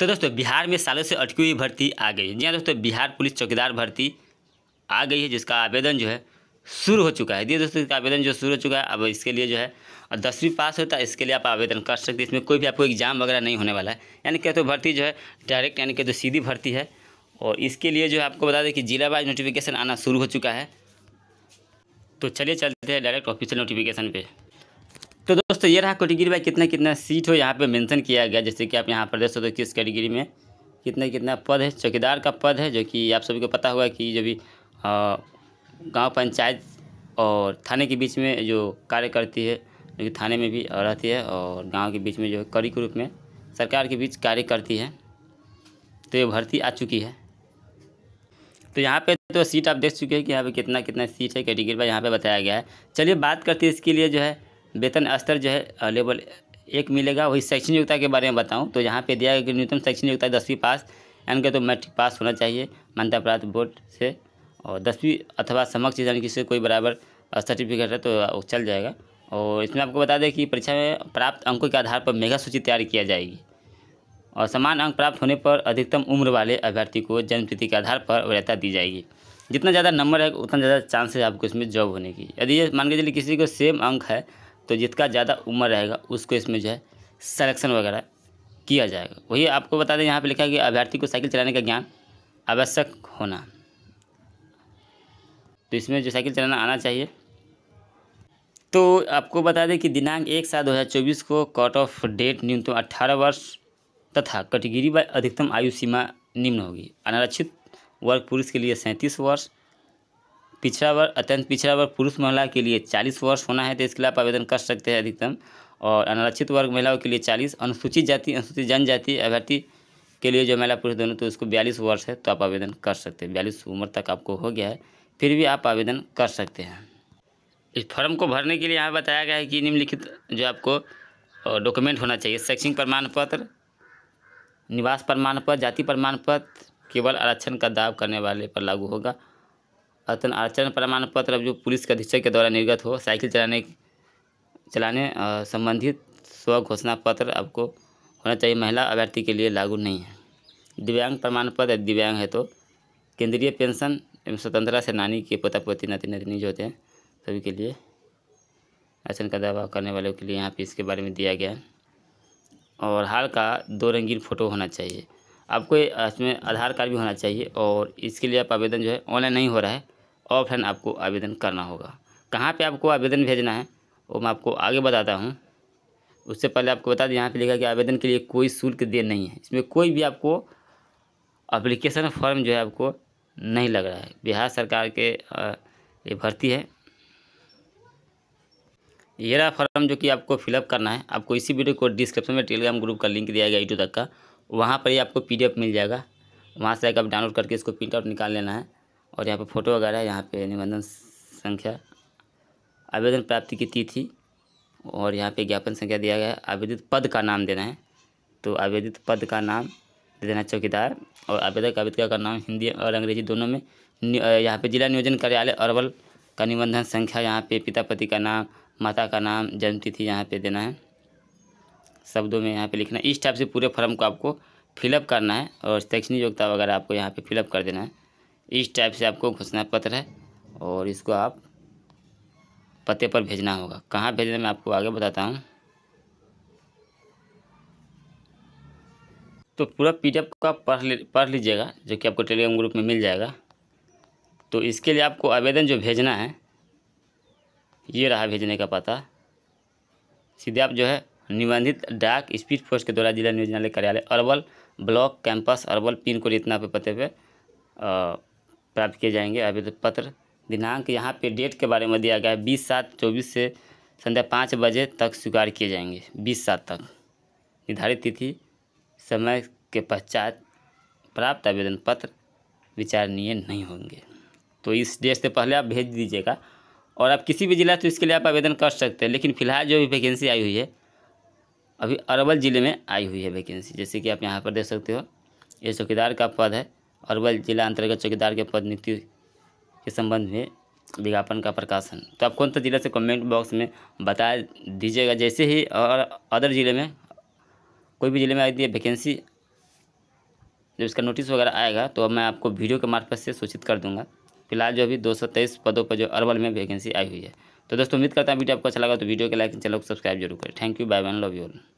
तो दोस्तों बिहार में सालों से अटकी हुई भर्ती आ गई है जी हाँ दोस्तों बिहार पुलिस चौकीदार भर्ती आ गई है जिसका आवेदन जो है शुरू हो चुका है ये दोस्तों इसका आवेदन जो शुरू हो चुका है अब इसके लिए जो है और दसवीं पास होता है इसके लिए आप आवेदन कर सकते हैं इसमें कोई भी आपको एग्जाम वगैरह नहीं होने वाला है यानी कि तो भर्ती जो है डायरेक्ट यानी कि तो सीधी भर्ती है और इसके लिए जो है आपको बता दें कि जिला वाइज नोटिफिकेशन आना शुरू हो चुका है तो चलिए चलते हैं डायरेक्ट ऑफिशियल नोटिफिकेशन पर तो दोस्तों ये रहा कैटेगरी बाई कितना कितना सीट हो यहाँ पे मेंशन किया गया जैसे कि आप यहाँ पर देख सकते हो किस कैटेगरी में कितना कितना पद है चौकीदार का पद है जो कि आप सभी को पता होगा कि जो भी गाँव पंचायत और थाने के बीच में जो कार्य करती है जो कि थाने में भी रहती है और गाँव के बीच में जो है कड़ी के रूप में सरकार के बीच कार्य करती है तो ये भर्ती आ चुकी है तो यहाँ पे तो सीट आप देख चुके हैं कि यहाँ पे कितना कितना सीट है कैटेगरी पर यहाँ पे बताया गया है चलिए बात करते हैं इसके लिए जो है वेतन स्तर जो है लेवल एक मिलेगा वही शैक्षणिक योग्यता के बारे में बताऊँ तो यहाँ पर दिया गया कि न्यूनतम शैक्षणिक योग्यता दसवीं पास यानी कि तो मैट्रिक पास होना चाहिए मान्यता प्राप्त बोर्ड से और दसवीं अथवा समक्ष यानी किसी कोई बराबर सर्टिफिकेट है तो चल जाएगा और इसमें आपको बता दें कि परीक्षा में प्राप्त अंकों के आधार पर मेगा सूची तैयार किया जाएगी और समान अंक प्राप्त होने पर अधिकतम उम्र वाले अभ्यर्थी को जन्मतिथि के आधार पर वरीयता दी जाएगी जितना ज़्यादा नंबर है उतना ज़्यादा चांस है आपको इसमें जॉब होने की यदि ये मान के चलिए किसी को सेम अंक है तो जितना ज़्यादा उम्र रहेगा उसको इसमें जो है सलेक्शन वगैरह किया जाएगा वही आपको बता दें यहाँ पे लिखा है कि अभ्यर्थी को साइकिल चलाने का ज्ञान आवश्यक होना तो इसमें जो साइकिल चलाना आना चाहिए तो आपको बता दें कि दिनांक एक सात दो हज़ार चौबीस को कट ऑफ डेट न्यूनतम अट्ठारह वर्ष तथा कैटेगरी व अधिकतम आयु सीमा निम्न होगी अनारक्षित वर्ग पुरुष के लिए सैंतीस वर्ष पिछड़ा वर्ग अत्यंत पिछड़ा वर्ग पुरुष महिला के लिए चालीस वर्ष होना है तो इसके आप आवेदन कर सकते हैं अधिकतम और अनारक्षित वर्ग महिलाओं के लिए चालीस अनुसूचित जाति अनुसूचित जनजाति अभ्यर्थी के लिए जो महिला पुरुष दोनों तो उसको बयालीस वर्ष है तो आप आवेदन कर सकते हैं बयालीस उम्र तक आपको हो गया है फिर भी आप आवेदन कर सकते हैं इस फॉर्म को भरने के लिए यहाँ बताया गया है कि निम्नलिखित जो आपको डॉक्यूमेंट होना चाहिए शैक्षणिक प्रमाण पत्र निवास प्रमाण पत्र जाति प्रमाण पत्र केवल आरक्षण का दाव करने वाले पर लागू होगा अतन आचरण प्रमाण पत्र जो पुलिस के अधीक्षक के द्वारा निर्गत हो साइकिल चलाने चलाने संबंधित स्व घोषणा पत्र आपको होना चाहिए महिला अभ्यर्थी के लिए लागू नहीं है दिव्यांग प्रमाण पत्र दिव्यांग है तो केंद्रीय पेंशन एवं स्वतंत्रता सेनानी के पोता पोती नाती नदिनी जो होते हैं सभी के लिए आचरण का दावा करने वालों के लिए यहाँ पे इसके बारे में दिया गया है और हाल का दो रंगीन फ़ोटो होना चाहिए आपको इसमें आधार कार्ड भी होना चाहिए और इसके लिए आप आवेदन जो है ऑनलाइन नहीं हो रहा है ऑफलाइन आपको आवेदन करना होगा कहाँ पे आपको आवेदन भेजना है वो मैं आपको आगे बताता हूँ उससे पहले आपको बता दें यहाँ पे लिखा कि आवेदन के लिए कोई शुल्क दे नहीं है इसमें कोई भी आपको अप्लीकेशन फॉर्म जो है आपको नहीं लग रहा है बिहार सरकार के ये भर्ती है ये रहा फॉर्म जो कि आपको फिलअप करना है आपको इसी वीडियो को डिस्क्रिप्शन में टेलीग्राम ग्रुप का लिंक दिया गया यूट्यूब तक का वहाँ पर ही आपको पीडीएफ मिल जाएगा वहाँ से आप डाउनलोड करके इसको प्रिंट आउट निकाल लेना है और यहाँ पर फ़ोटो वगैरह यहाँ पे निबंधन संख्या आवेदन प्राप्ति की तिथि और यहाँ पे ज्ञापन संख्या दिया गया है आवेदित पद का नाम देना है तो आवेदित पद का नाम दे देना चौकीदार और आवेदक आवेदिका का नाम हिंदी और अंग्रेजी दोनों में यहाँ पे जिला नियोजन कार्यालय अरवल का निबंधन संख्या यहाँ पे पिता पति का नाम माता का नाम जन्मतिथि यहाँ पे देना है शब्दों में यहाँ पे लिखना है इस टाइप से पूरे फॉर्म को आपको फिलअप करना है और शैक्षणिक योग्यता वगैरह आपको यहाँ पे फिलअप कर देना है इस टाइप से आपको घोषणा पत्र है और इसको आप पते पर भेजना होगा कहाँ भेजना मैं आपको आगे बताता हूँ तो पूरा पीडीएफ को आप पढ़ पढ़ लीजिएगा जो कि आपको टेलीग्राम ग्रुप में मिल जाएगा तो इसके लिए आपको आवेदन जो भेजना है ये रहा भेजने का पता सीधे आप जो है निबंधित डाक स्पीड पोस्ट के द्वारा जिला नियोजनालय कार्यालय Arwal block campus Arwal pin code इतना पे पते पे आ, प्राप्त किए जाएंगे आवेदन पत्र दिनांक यहाँ पे डेट के बारे में दिया गया है बीस सात चौबीस से संध्या पाँच बजे तक स्वीकार किए जाएंगे बीस सात तक निर्धारित तिथि समय के पश्चात प्राप्त आवेदन पत्र विचारणीय नहीं होंगे तो इस डेट से पहले आप भेज दीजिएगा और आप किसी भी ज़िला से तो इसके लिए आप आवेदन कर सकते हैं लेकिन फिलहाल जो भी वैकेंसी आई हुई है अभी अरवल ज़िले में आई हुई है वैकेंसी जैसे कि आप यहाँ पर देख सकते हो ये चौकीदार का पद है अरवल जिला अंतर्गत चौकीदार के पद नियुक्ति के संबंध में विज्ञापन का प्रकाशन तो आप कौन सा जिला से कमेंट बॉक्स में बता दीजिएगा जैसे ही और अदर ज़िले में कोई भी ज़िले में आई वैकेंसी जब इसका नोटिस वगैरह आएगा तो मैं आपको वीडियो के मार्फत से सूचित कर दूंगा फिलहाल जो अभी 223 पदों पर जो अरवल में वैकेंसी आई हुई है तो दोस्तों उम्मीद करता हूँ वीडियो आपको अच्छा लगा तो वीडियो के लाइक चैनल को सब्सक्राइब जरूर करें thank you bye one love you